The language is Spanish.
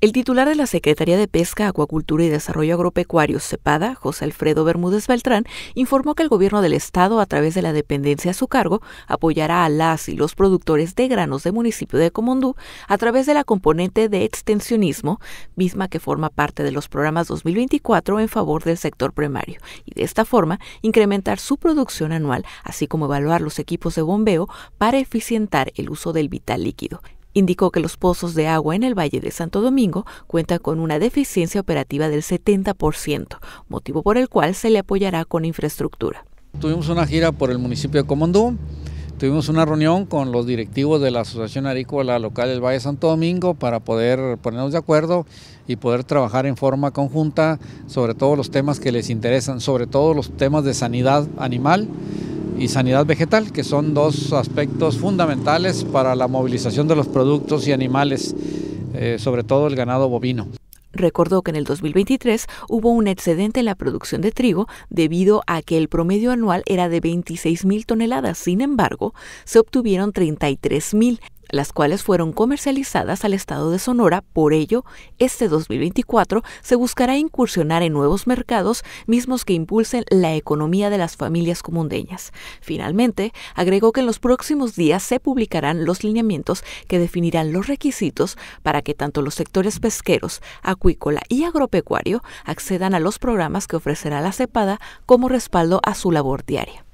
El titular de la Secretaría de Pesca, Acuacultura y Desarrollo Agropecuario, CEPADA, José Alfredo Bermúdez Beltrán, informó que el gobierno del Estado, a través de la dependencia a su cargo, apoyará a las y los productores de granos del municipio de Comondú a través de la componente de extensionismo, misma que forma parte de los programas 2024 en favor del sector primario, y de esta forma incrementar su producción anual, así como evaluar los equipos de bombeo para eficientar el uso del vital líquido. Indicó que los pozos de agua en el Valle de Santo Domingo cuentan con una deficiencia operativa del 70%, motivo por el cual se le apoyará con infraestructura. Tuvimos una gira por el municipio de Comondú, tuvimos una reunión con los directivos de la Asociación Agrícola Local del Valle de Santo Domingo para poder ponernos de acuerdo y poder trabajar en forma conjunta sobre todos los temas que les interesan, sobre todo los temas de sanidad animal y sanidad vegetal, que son dos aspectos fundamentales para la movilización de los productos y animales, eh, sobre todo el ganado bovino. Recordó que en el 2023 hubo un excedente en la producción de trigo debido a que el promedio anual era de 26.000 toneladas. Sin embargo, se obtuvieron 33.000 las cuales fueron comercializadas al estado de Sonora. Por ello, este 2024 se buscará incursionar en nuevos mercados mismos que impulsen la economía de las familias comundeñas. Finalmente, agregó que en los próximos días se publicarán los lineamientos que definirán los requisitos para que tanto los sectores pesqueros, acuícola y agropecuario accedan a los programas que ofrecerá la CEPADA como respaldo a su labor diaria.